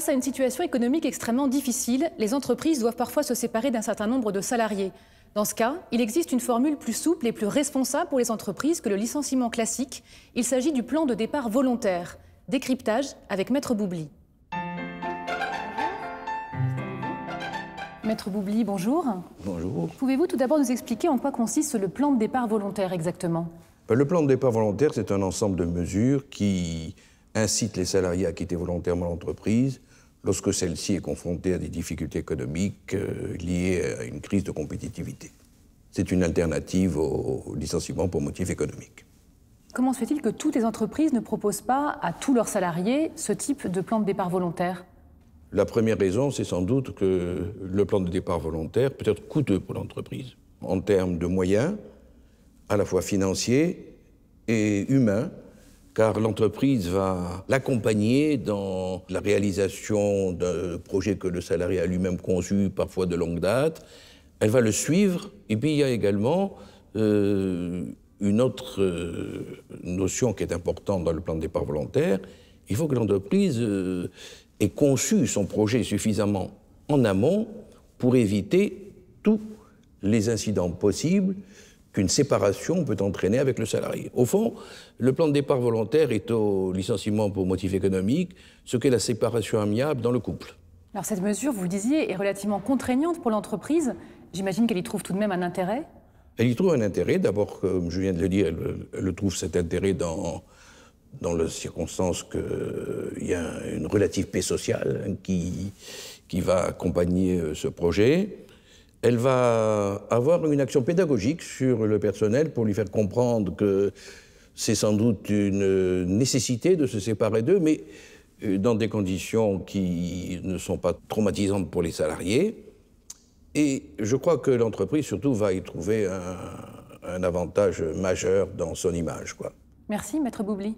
Face à une situation économique extrêmement difficile, les entreprises doivent parfois se séparer d'un certain nombre de salariés. Dans ce cas, il existe une formule plus souple et plus responsable pour les entreprises que le licenciement classique. Il s'agit du plan de départ volontaire. Décryptage avec Maître Boubli. Maître Boubli, bonjour. Bonjour. Pouvez-vous tout d'abord nous expliquer en quoi consiste le plan de départ volontaire exactement ben, Le plan de départ volontaire, c'est un ensemble de mesures qui incite les salariés à quitter volontairement l'entreprise lorsque celle-ci est confrontée à des difficultés économiques euh, liées à une crise de compétitivité. C'est une alternative au, au licenciement pour motif économique. Comment se fait-il que toutes les entreprises ne proposent pas à tous leurs salariés ce type de plan de départ volontaire La première raison, c'est sans doute que le plan de départ volontaire peut être coûteux pour l'entreprise, en termes de moyens, à la fois financiers et humains, car l'entreprise va l'accompagner dans la réalisation d'un projet que le salarié a lui-même conçu, parfois de longue date. Elle va le suivre. Et puis il y a également euh, une autre euh, notion qui est importante dans le plan de départ volontaire. Il faut que l'entreprise euh, ait conçu son projet suffisamment en amont pour éviter tous les incidents possibles qu'une séparation peut entraîner avec le salarié. Au fond, le plan de départ volontaire est au licenciement pour motif économique, ce qu'est la séparation amiable dans le couple. Alors cette mesure, vous le disiez, est relativement contraignante pour l'entreprise. J'imagine qu'elle y trouve tout de même un intérêt Elle y trouve un intérêt. D'abord, comme je viens de le dire, elle, le trouve cet intérêt dans, dans la circonstance qu'il il y a une relative paix sociale qui, qui va accompagner euh, ce projet elle va avoir une action pédagogique sur le personnel pour lui faire comprendre que c'est sans doute une nécessité de se séparer d'eux, mais euh, dans des conditions qui ne sont pas traumatisantes pour les salariés. Et je crois que l'entreprise, surtout, va y trouver un, avantage majeur dans son image. Quoi. Merci, Maître Boubli.